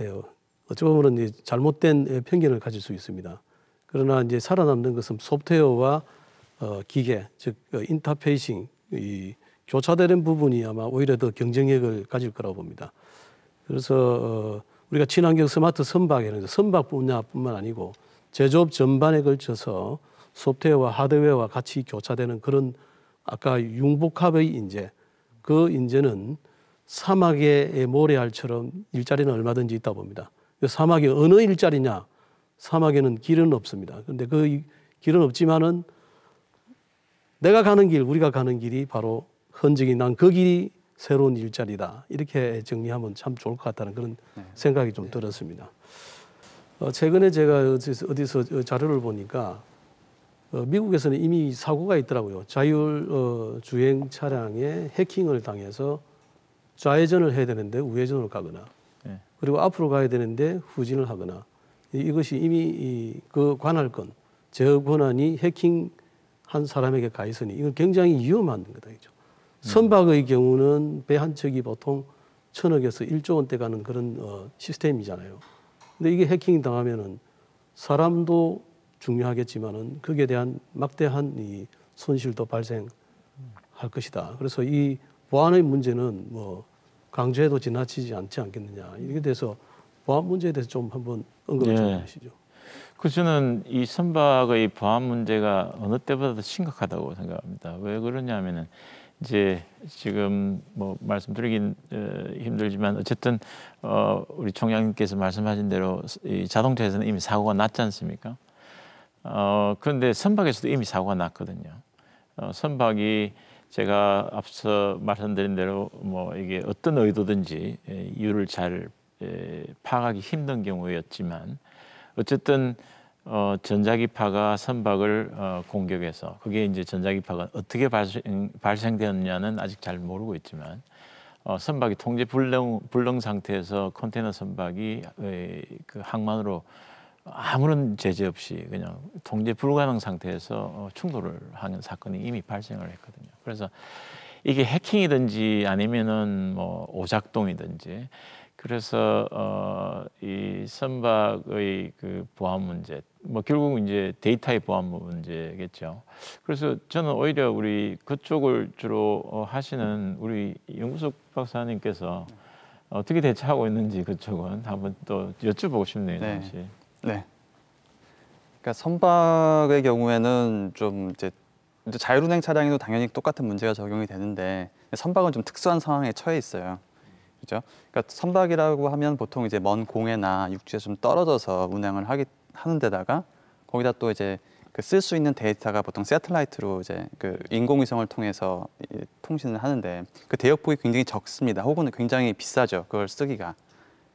예, 어찌 보면 이제 잘못된 예, 편견을 가질 수 있습니다. 그러나 이제 살아남는 것은 소프트웨어와 어, 기계 즉 어, 인터페이싱 이 교차되는 부분이 아마 오히려 더 경쟁력을 가질 거라고 봅니다. 그래서 어, 우리가 친환경 스마트 선박이라는 선박 분야뿐만 아니고 제조업 전반에 걸쳐서 소프트웨어와 하드웨어와 같이 교차되는 그런 아까 융복합의 인재 그 인재는 사막의 모래알처럼 일자리는 얼마든지 있다 봅니다. 사막이 어느 일자리냐? 사막에는 길은 없습니다. 그런데 그 길은 없지만은 내가 가는 길, 우리가 가는 길이 바로 흔적이 난 그 길이 새로운 일자리다. 이렇게 정리하면 참 좋을 것 같다는 그런 네. 생각이 좀 네. 들었습니다. 어, 최근에 제가 어디서 어, 자료를 보니까 어, 미국에서는 이미 사고가 있더라고요. 자율 어, 주행 차량에 해킹을 당해서 좌회전을 해야 되는데 우회전으로 가거나 네. 그리고 앞으로 가야 되는데 후진을 하거나 이것이 이미 이, 그 관할권 제어 권한이 해킹한 사람에게 가 있으니 이건 굉장히 위험한 거다 이죠. 음. 선박의 경우는 배 한 척이 보통 천억에서 일조 원대 가는 그런 어, 시스템이잖아요. 근데 이게 해킹 당하면은 사람도 중요하겠지만은 거기에 대한 막대한 이 손실도 발생할 것이다. 그래서 이 보안의 문제는 뭐 강조해도 지나치지 않지 않겠느냐. 이렇게 돼서 보안 문제에 대해서 좀 한번 언급을 예. 좀하시죠그 저는 이 선박의 보안 문제가 어느 때보다도 심각하다고 생각합니다. 왜 그러냐면은 이제 지금 뭐 말씀드리긴 어, 힘들지만 어쨌든 어 우리 총장님께서 말씀하신 대로 이 자동차에서는 이미 사고가 났지 않습니까? 어 그런데 선박에서도 이미 사고가 났거든요. 어 선박이 제가 앞서 말씀드린 대로 뭐 이게 어떤 의도든지 예, 이유를 잘 예, 파악하기 힘든 경우였지만 어쨌든 어, 전자기파가 선박을 어, 공격해서 그게 이제 전자기파가 어떻게 발생, 발생되었냐는 아직 잘 모르고 있지만 어, 선박이 통제 불능 불능 상태에서 컨테이너 선박이 에, 그 항만으로 아무런 제재 없이 그냥 통제 불가능 상태에서 어, 충돌을 하는 사건이 이미 발생을 했거든요. 그래서 이게 해킹이든지 아니면은 뭐 오작동이든지 그래서 어, 이 선박의 그 보안 문제, 뭐 결국 은 이제 데이터의 보안 문제겠죠. 그래서 저는 오히려 우리 그쪽을 주로 어, 하시는 우리 영구석 박사님께서 어떻게 대처하고 있는지 그쪽은 한번 또 여쭤보고 싶네요, 네. 사실. 네. 그러니까 선박의 경우에는 좀 이제 자율운행 차량에도 당연히 똑같은 문제가 적용이 되는데 선박은 좀 특수한 상황에 처해 있어요. 그죠? 그러니까 선박이라고 하면 보통 이제 먼 공해나 육지에 좀 떨어져서 운항을 하기 하는 데다가 거기다 또 이제 그 쓸 수 있는 데이터가 보통 세틀라이트로 이제 그 인공위성을 통해서 통신을 하는데 그 대역폭이 굉장히 적습니다. 혹은 굉장히 비싸죠. 그걸 쓰기가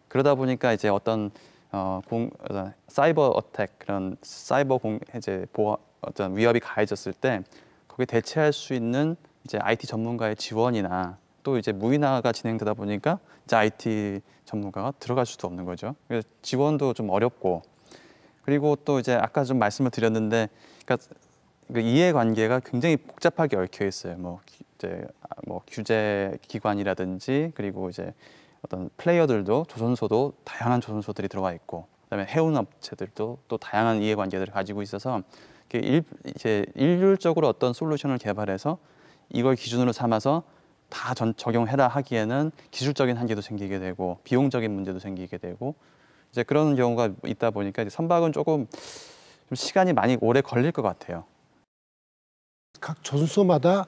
그러다 보니까 이제 어떤 어, 공, 어, 사이버 어택 그런 사이버 공 이제 보호 어떤 위협이 가해졌을 때거기 대체할 수 있는 이제 IT 전문가의 지원이나 또 이제 무인화가 진행되다 보니까 이제 IT 전문가가 들어갈 수도 없는 거죠. 그래서 지원도 좀 어렵고 그리고 또 이제 아까 좀 말씀을 드렸는데 그러니까 그 이해관계가 굉장히 복잡하게 얽혀 있어요. 뭐 이제 아, 뭐 규제 기관이라든지 그리고 이제 어떤 플레이어들도 조선소도 다양한 조선소들이 들어와 있고 그다음에 해운 업체들도 또 다양한 이해관계들을 가지고 있어서 일, 이제 일률적으로 어떤 솔루션을 개발해서 이걸 기준으로 삼아서 다 전, 적용해라 하기에는 기술적인 한계도 생기게 되고 비용적인 문제도 생기게 되고 이제 그런 경우가 있다 보니까 이제 선박은 조금 좀 시간이 많이 오래 걸릴 것 같아요. 각조소마다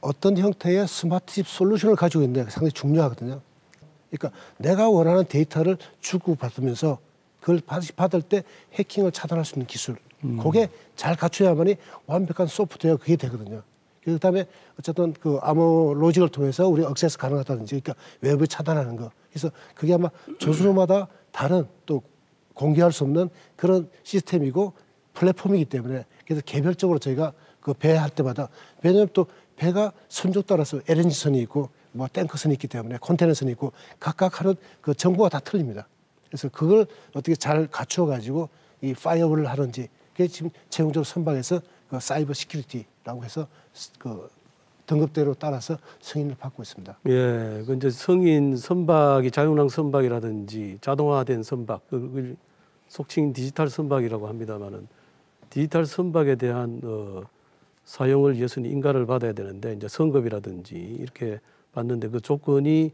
어떤 형태의 스마트집 솔루션을 가지고 있는 게 상당히 중요하거든요. 그러니까 내가 원하는 데이터를 주고받으면서 그걸 받을 때 해킹을 차단할 수 있는 기술. 음. 그게 잘 갖춰야만이 완벽한 소프트웨어 그게 되거든요. 그다음에 어쨌든 그 암호 로직을 통해서 우리 억세스 가능하다든지 그러니까 외부 차단하는 거. 그래서 그게 아마 조수로마다 다른 또 공개할 수 없는 그런 시스템이고 플랫폼이기 때문에 그래서 개별적으로 저희가 그 배 할 때마다 왜냐하면 또 배가 선조 따라서 LNG 선이 있고 뭐 탱커선이 있기 때문에 컨테이너 선이 있고 각각 하는 그 정보가 다 틀립니다. 그래서 그걸 어떻게 잘 갖추어 가지고 이 파이어볼을 하는지 그게 지금 최종적으로 선박에서 그 사이버 시큐리티라고 해서 그 등급대로 따라서 승인을 받고 있습니다. 예, 그 이제 성인 선박이 자율항 선박이라든지 자동화된 선박, 그, 그 속칭 디지털 선박이라고 합니다만은 디지털 선박에 대한 어, 사용을 예수님 인가를 받아야 되는데 이제 성급이라든지 이렇게 받는데 그 조건이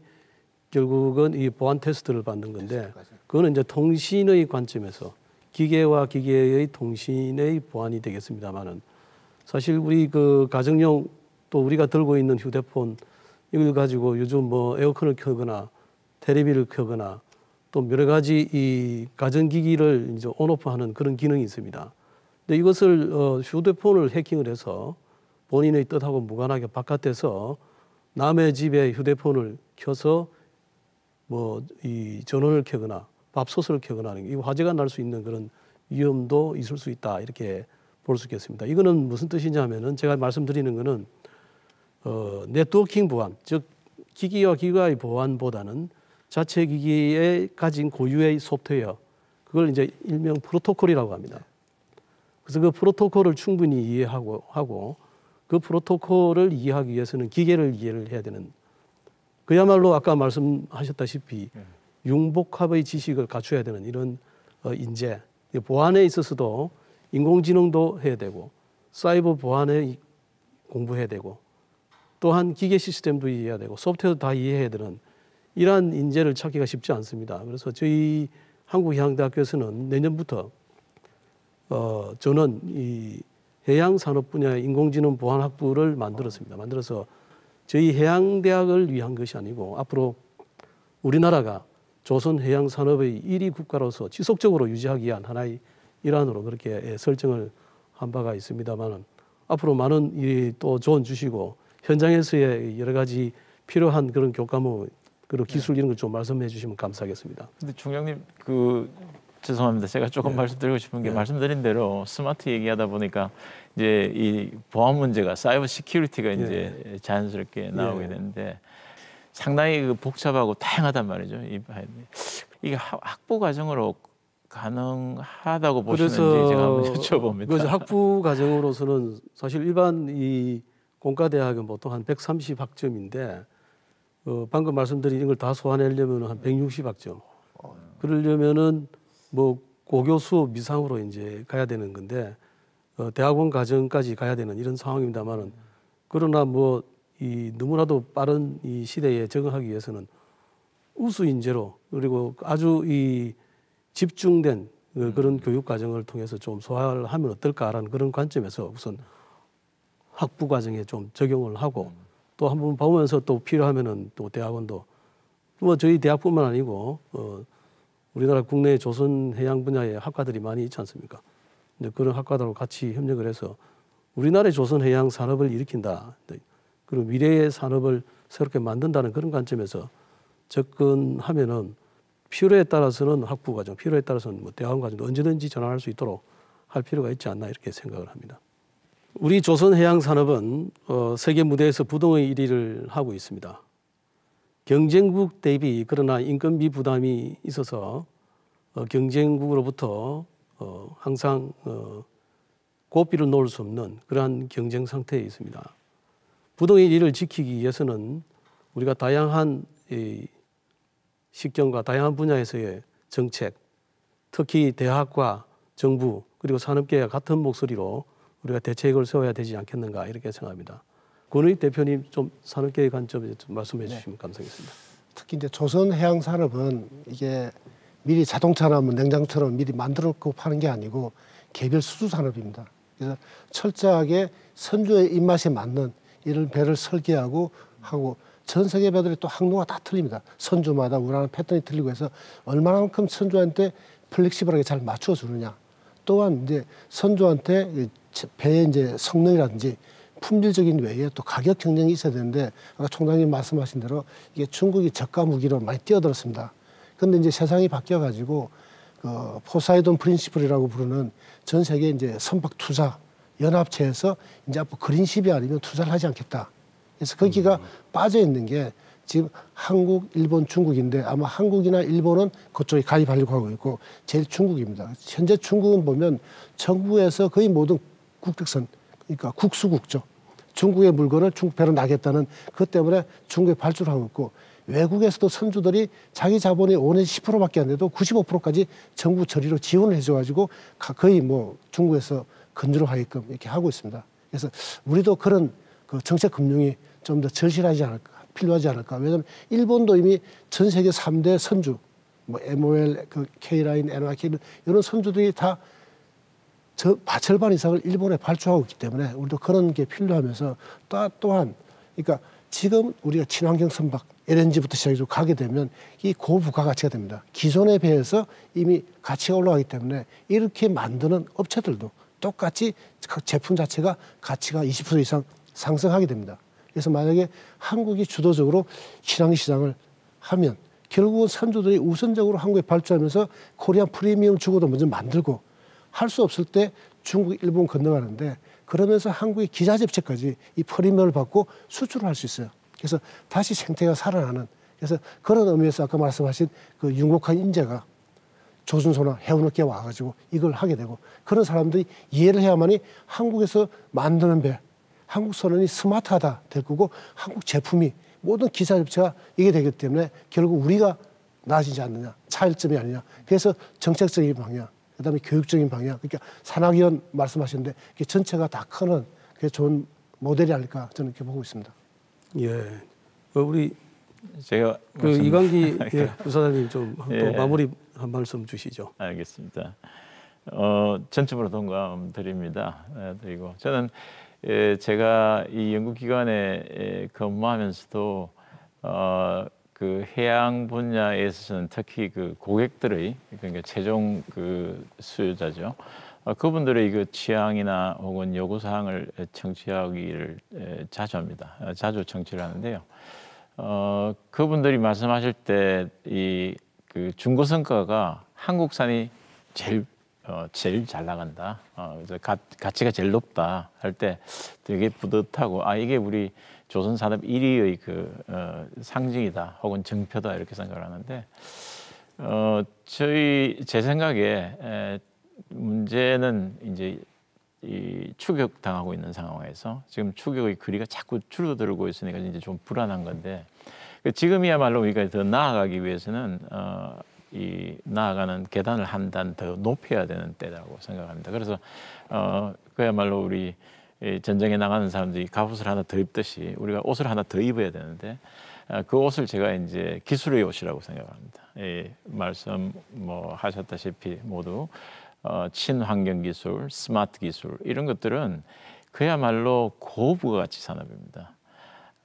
결국은 이 보안 테스트를 받는 건데 그거는 이제 통신의 관점에서 기계와 기계의 통신의 보완이 되겠습니다만은 사실 우리 그 가정용 또 우리가 들고 있는 휴대폰 이걸 가지고 요즘 뭐 에어컨을 켜거나 테레비를 켜거나 또 여러 가지 이 가전기기를 이제 온오프하는 그런 기능이 있습니다. 근데 이것을 어, 휴대폰을 해킹을 해서 본인의 뜻하고 무관하게 바깥에서 남의 집에 휴대폰을 켜서 뭐 이 전원을 켜거나 밥솥스를 켜거나 이 화재가 날 수 있는 그런 위험도 있을 수 있다 이렇게 볼 수 있겠습니다. 이거는 무슨 뜻이냐면은 제가 말씀드리는 거는 어, 네트워킹 보안, 즉 기기와 기가의 보안보다는 자체 기기에 가진 고유의 소프트웨어 그걸 이제 일명 프로토콜이라고 합니다. 그래서 그 프로토콜을 충분히 이해하고 하고 그 프로토콜을 이해하기 위해서는 기계를 이해를 해야 되는 그야말로 아까 말씀하셨다시피 네. 융복합의 지식을 갖춰야 되는 이런 어, 인재, 보안에 있어서도 인공지능도 해야 되고 사이버 보안에 공부해야 되고 또한 기계 시스템도 이해해야 되고 소프트웨어도 다 이해해야 되는 이러한 인재를 찾기가 쉽지 않습니다. 그래서 저희 한국해양대학교에서는 내년부터 어, 저는 이 해양 산업 분야 의 인공지능 보안 학부를 만들었습니다. 만들어서 저희 해양대학을 위한 것이 아니고 앞으로 우리나라가 조선 해양 산업의 1위 국가로서 지속적으로 유지하기 위한 하나의 일환으로 그렇게 예, 설정을 한 바가 있습니다만은 앞으로 많은 일이 또 조언 주시고 현장에서의 여러 가지 필요한 그런 교과목 그리고 네. 기술 이런 걸좀 말씀해 주시면 감사하겠습니다. 근데 총장님 그 죄송합니다. 제가 조금 네. 말씀드리고 싶은 게 네. 말씀드린 대로 스마트 얘기하다 보니까 이제 이 보안 문제가 사이버 시큐리티가 예. 이제 네. 자연스럽게 나오게 예. 되는데 상당히 그 복잡하고 다양하단 말이죠. 이게 학부 과정으로 가능하다고 보시는지 제가 한번 여쭤봅니다. 그래서 학부 과정으로서는 사실 일반 이 공과대학은 보통 한 130학점인데 어, 방금 말씀드린 이걸 다 소화내려면 한 160학점. 그러려면은 뭐 고교 수업 미상으로 이제 가야 되는 건데 어, 대학원 과정까지 가야 되는 이런 상황입니다만은 그러나 뭐이 너무나도 빠른 이 시대에 적응하기 위해서는 우수인재로 그리고 아주 이 집중된 그 음. 그런 교육 과정을 통해서 좀 소화를 하면 어떨까라는 그런 관점에서 우선 학부 과정에 좀 적용을 하고 음. 또 한번 보면서 또 필요하면은 또 대학원도 뭐 저희 대학뿐만 아니고 어 우리나라 국내 조선 해양 분야의 학과들이 많이 있지 않습니까? 이제 그런 학과들하고 같이 협력을 해서 우리나라의 조선 해양 산업을 일으킨다. 그리고 미래의 산업을 새롭게 만든다는 그런 관점에서 접근하면은 필요에 따라서는 학부 과정, 필요에 따라서는 뭐 대학 원 과정도 언제든지 전환할 수 있도록 할 필요가 있지 않나 이렇게 생각을 합니다. 우리 조선 해양 산업은 어, 세계 무대에서 부동의 1위를 하고 있습니다. 경쟁국 대비 그러나 인건비 부담이 있어서 어, 경쟁국으로부터 어, 항상 어, 고삐를 놓을 수 없는 그러한 경쟁 상태에 있습니다. 부동의 일을 지키기 위해서는 우리가 다양한 이 식견과 다양한 분야에서의 정책, 특히 대학과 정부 그리고 산업계와 같은 목소리로 우리가 대책을 세워야 되지 않겠는가 이렇게 생각합니다. 권의 대표님 좀 산업계의 관점에 좀 말씀해 네. 주시면 네. 감사하겠습니다. 특히 이제 조선 해양 산업은 이게 미리 자동차나 뭐 냉장처럼 미리 만들었고 파는 게 아니고 개별 수주 산업입니다. 그래서 철저하게 선조의 입맛에 맞는 이런 배를 설계하고 하고 전 세계 배들이 또 항로가 다 틀립니다. 선조마다 우라는 패턴이 틀리고 해서 얼마만큼 선조한테 플렉시블하게 잘 맞춰 주느냐. 또한 이제 선조한테 배의 이제 성능이라든지 품질적인 외에 또 가격 경쟁이 있어야 되는데 아까 총장님 말씀하신 대로 이게 중국이 저가 무기로 많이 뛰어들었습니다. 근데 이제 세상이 바뀌어 가지고 그 포사이돈 프린시플이라고 부르는 전 세계 이제 선박 투자 연합체에서 이제 앞으로 그린십이 아니면 투자를 하지 않겠다. 그래서 거기가 음. 빠져 있는 게 지금 한국, 일본, 중국인데 아마 한국이나 일본은 그쪽에 가입하려고 하고 있고 제일 중국입니다. 현재 중국은 보면 정부에서 거의 모든 국적선 그러니까 국수국죠. 중국의 물건을 중국 배로 나겠다는 그 때문에 중국에 발주를 하고 있고 외국에서도 선주들이 자기 자본이 5년서 10%밖에 안 돼도 95%까지 정부 처리로 지원을 해줘가지고 거의 뭐 중국에서 건조하게끔 이렇게 하고 있습니다. 그래서 우리도 그런 그 정책 금융이 좀 더 절실하지 않을까, 필요하지 않을까. 왜냐하면 일본도 이미 전 세계 3대 선주, 뭐 MOL, 그 K라인, NYK 뭐 이런 선주들이 다 저, 절반 이상을 일본에 발주하고 있기 때문에 우리도 그런 게 필요하면서 또, 또한 그러니까 지금 우리가 친환경 선박 LNG부터 시작해서 가게 되면 이 고부가 가치가 됩니다. 기존에 비해서 이미 가치가 올라가기 때문에 이렇게 만드는 업체들도 똑같이 제품 자체가 가치가 20% 이상 상승하게 됩니다. 그래서 만약에 한국이 주도적으로 친환경 시장을 하면 결국은 선조들이 우선적으로 한국에 발주하면서 코리안 프리미엄 주고도 먼저 만들고 할 수 없을 때 중국, 일본 건너가는데 그러면서 한국의 기자재체까지 이 프리미엄을 받고 수출을 할 수 있어요. 그래서 다시 생태가 살아나는 그래서 그런 의미에서 아까 말씀하신 그 융복한 인재가 조선소나 해운업계 와가지고 이걸 하게 되고 그런 사람들이 이해를 해야만이 한국에서 만드는 배, 한국 선원이 스마트하다 될 거고 한국 제품이 모든 기사 협체가 이게 되기 때문에 결국 우리가 나아지지 않느냐 차일점이 아니냐 그래서 정책적인 방향 그다음에 교육적인 방향 그러니까 산학위원 말씀하셨는데 그게 전체가 다 크는 그게 좋은 모델이 아닐까 저는 이렇게 보고 있습니다. 예, 어, 우리 제가 그 이광기 아, 예. 예, 부사장님 좀 예. 마무리 한 말씀 주시죠. 알겠습니다. 어, 전적으로 동감드립니다. 아, 그리고 저는 예, 제가 이 연구 기관에 예, 근무하면서도 어, 그 해양 분야에서는 특히 그 고객들의 그러니까 최종 그 수요자죠. 어, 그분들의 그 취향이나 혹은 요구 사항을 청취하기를 예, 자주 합니다. 아, 자주 청취를 하는데요. 어, 그분들이 말씀하실 때 이 그 중고 성과가 한국산이 제일 어, 제일 잘 나간다. 어, 그래서 가, 가치가 제일 높다 할 때 되게 뿌듯하고 아 이게 우리 조선 산업 1위의 그 어, 상징이다 혹은 증표다 이렇게 생각을 하는데 어, 저희 제 생각에 에, 문제는 이제 이 추격 당하고 있는 상황에서 지금 추격의 거리가 자꾸 줄어들고 있으니까 이제 좀 불안한 건데 그 지금이야말로 우리가 더 나아가기 위해서는 어, 이 나아가는 계단을 한 단 더 높여야 되는 때라고 생각합니다. 그래서 어, 그야말로 우리 전쟁에 나가는 사람들이 갑옷을 하나 더 입듯이 우리가 옷을 하나 더 입어야 되는데 어, 그 옷을 제가 이제 기술의 옷이라고 생각합니다. 이 말씀 뭐 하셨다시피 모두 어, 친환경 기술, 스마트 기술 이런 것들은 그야말로 고부가 가치 산업입니다.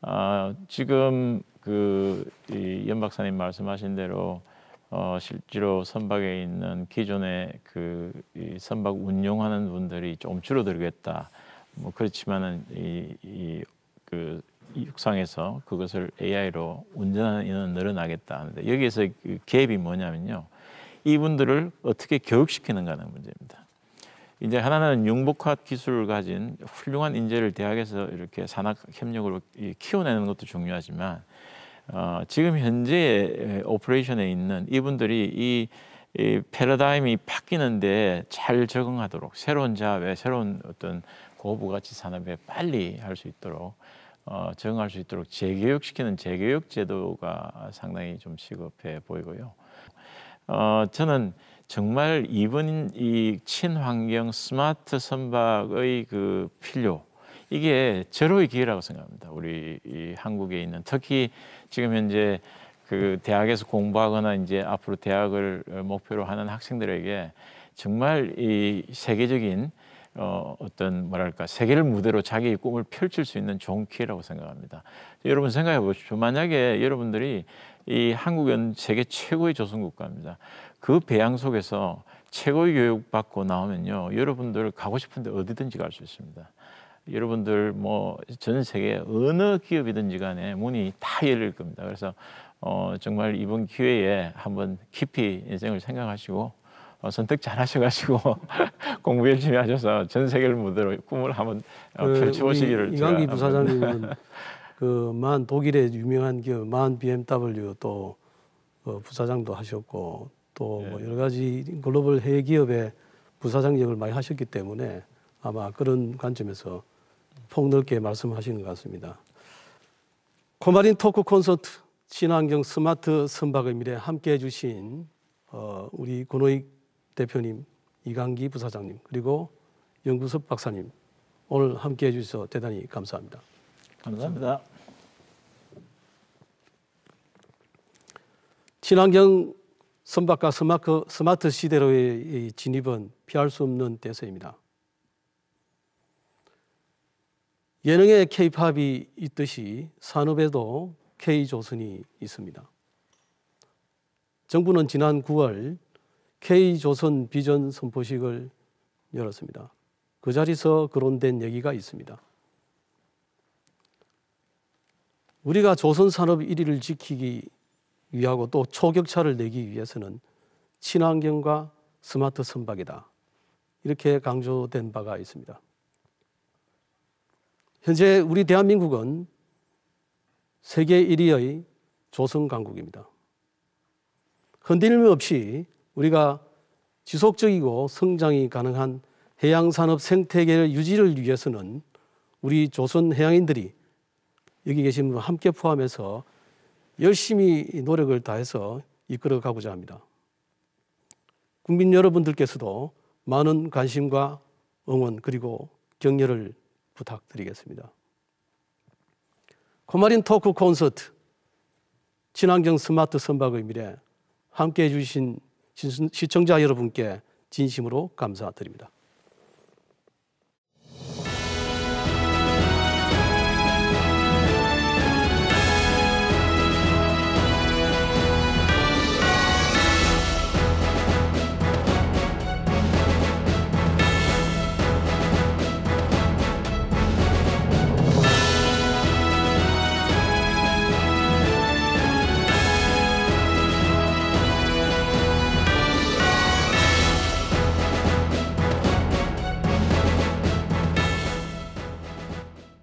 어, 지금 그연 박사님 말씀하신 대로 어, 실제로 선박에 있는 기존의 그이 선박 운용하는 분들이 좀 줄어들겠다. 뭐 그렇지만은 이그 이 그 육상에서 그것을 AI로 운전하는 인원 늘어나겠다 하는데 여기에서 그 갭이 뭐냐면요. 이분들을 어떻게 교육시키는가 하는 문제입니다. 이제 하나는 융복화 기술을 가진 훌륭한 인재를 대학에서 이렇게 산학 협력으로 키워내는 것도 중요하지만 어, 지금 현재 오퍼레이션에 있는 이분들이 이, 이 패러다임이 바뀌는데 잘 적응하도록 새로운 자외 새로운 어떤 고부가치 산업에 빨리 할 수 있도록 어, 적응할 수 있도록 재교육시키는 재교육 제도가 상당히 좀 시급해 보이고요. 어, 저는 정말 이번 이 친환경 스마트 선박의 그 필요 이게 절호의 기회라고 생각합니다. 우리 이 한국에 있는 특히 지금 현재 그 대학에서 공부하거나 이제 앞으로 대학을 목표로 하는 학생들에게 정말 이 세계적인 어, 어떤 뭐랄까 세계를 무대로 자기의 꿈을 펼칠 수 있는 좋은 기회라고 생각합니다. 여러분 생각해 보십시오. 만약에 여러분들이 이 한국은 세계 최고의 조선국가입니다. 그 배양 속에서 최고의 교육 받고 나오면요, 여러분들 가고 싶은데 어디든지 갈 수 있습니다. 여러분들 뭐 전 세계 어느 기업이든지 간에 문이 다 열릴 겁니다. 그래서 어, 정말 이번 기회에 한번 깊이 인생을 생각하시고 어, 선택 잘 하셔가지고 공부 열심히 하셔서 전 세계를 무대로 꿈을 한번 어, 그 펼쳐보시기를 이광기 부사장님은 그만 독일의 유명한 기업 그 만 BMW 또 어, 부사장도 하셨고 또뭐 예. 여러 가지 글로벌 해외 기업의 부사장 역을 많이 하셨기 때문에 아마 그런 관점에서 폭넓게 말씀하시는 것 같습니다. 코마린 토크 콘서트 친환경 스마트 선박의 미래 함께해 주신 어, 우리 권호익 대표님, 이강기 부사장님 그리고 영구섭 박사님 오늘 함께해 주셔서 대단히 감사합니다. 감사합니다. 감사합니다. 친환경 선박과 스마트, 스마트 시대로의 진입은 피할 수 없는 대세입니다. 예능에 K-팝이 있듯이 산업에도 K-조선이 있습니다. 정부는 지난 9월 K조선 비전 선포식을 열었습니다. 그 자리에서 거론된 얘기가 있습니다. 우리가 조선 산업 1위를 지키기 위하고 또 초격차를 내기 위해서는 친환경과 스마트 선박이다. 이렇게 강조된 바가 있습니다. 현재 우리 대한민국은 세계 1위의 조선 강국입니다. 흔들림 없이 우리가 지속적이고 성장이 가능한 해양 산업 생태계를 유지를 위해서는 우리 조선 해양인들이 여기 계신 분 함께 포함해서 열심히 노력을 다해서 이끌어 가고자 합니다. 국민 여러분들께서도 많은 관심과 응원 그리고 격려를 부탁드리겠습니다. 코마린 토크 콘서트 친환경 스마트 선박의 미래 함께 해주신 시청자 여러분께 진심으로 감사드립니다.